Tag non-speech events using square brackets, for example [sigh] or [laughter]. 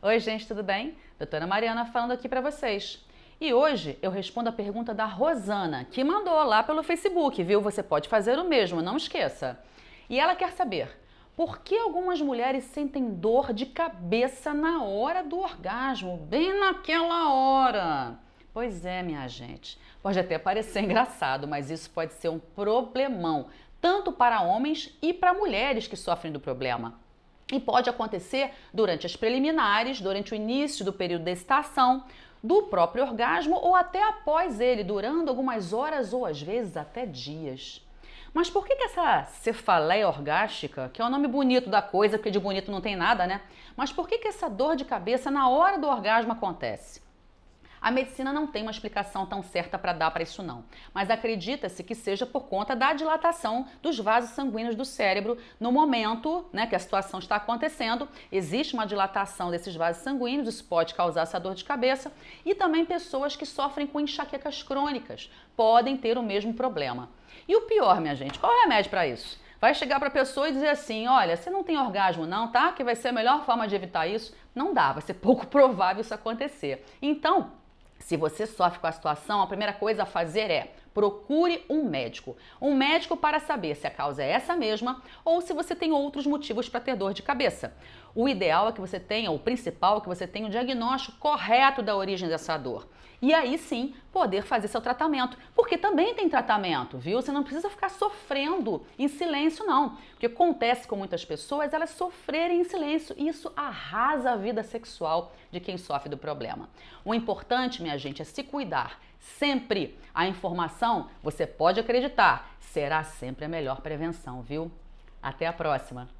Oi, gente, tudo bem? Doutora Mariana falando aqui para vocês. E hoje eu respondo a pergunta da Rosana, que mandou lá pelo Facebook, viu? Você pode fazer o mesmo, não esqueça. E ela quer saber: por que algumas mulheres sentem dor de cabeça na hora do orgasmo, bem naquela hora? Pois é, minha gente. Pode até parecer engraçado, mas isso pode ser um problemão, tanto para homens e para mulheres que sofrem do problema e pode acontecer durante as preliminares, durante o início do período da excitação, do próprio orgasmo ou até após ele, durando algumas horas ou às vezes até dias. Mas por que, que essa cefaleia orgástica, que é o nome bonito da coisa, porque de bonito não tem nada, né? Mas por que, que essa dor de cabeça na hora do orgasmo acontece? A medicina não tem uma explicação tão certa para dar para isso não, mas acredita-se que seja por conta da dilatação dos vasos sanguíneos do cérebro no momento, né, que a situação está acontecendo. Existe uma dilatação desses vasos sanguíneos, isso pode causar essa dor de cabeça e também pessoas que sofrem com enxaquecas crônicas podem ter o mesmo problema. E o pior, minha gente, qual é o remédio para isso? Vai chegar para a pessoa e dizer assim: olha, você não tem orgasmo, não, tá? Que vai ser a melhor forma de evitar isso. Não dá, vai ser pouco [laughs] provável isso acontecer. Então, se você sofre com a situação, a primeira coisa a fazer é procure um médico. Um médico para saber se a causa é essa mesma ou se você tem outros motivos para ter dor de cabeça. O ideal é que você tenha, o principal é que você tenha o um diagnóstico correto da origem dessa dor. E aí sim poder fazer seu tratamento, porque também tem tratamento, viu? Você não precisa ficar sofrendo em silêncio, não. Porque acontece com muitas pessoas elas sofrerem em silêncio. E isso arrasa a vida sexual de quem sofre do problema. O importante, minha gente, é se cuidar sempre. A informação você pode acreditar, será sempre a melhor prevenção, viu? Até a próxima!